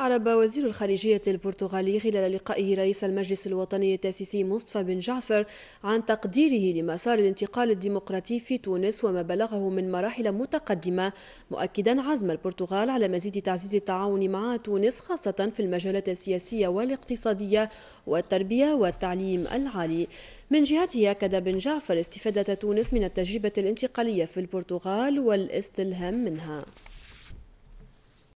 أعرب وزير الخارجية البرتغالي خلال لقائه رئيس المجلس الوطني التاسيسي مصطفى بن جعفر عن تقديره لمسار الانتقال الديمقراطي في تونس وما بلغه من مراحل متقدمة مؤكدا عزم البرتغال على مزيد تعزيز التعاون مع تونس خاصة في المجالات السياسية والاقتصادية والتربية والتعليم العالي من جهته أكد بن جعفر استفادة تونس من التجربة الانتقالية في البرتغال والاستلهام منها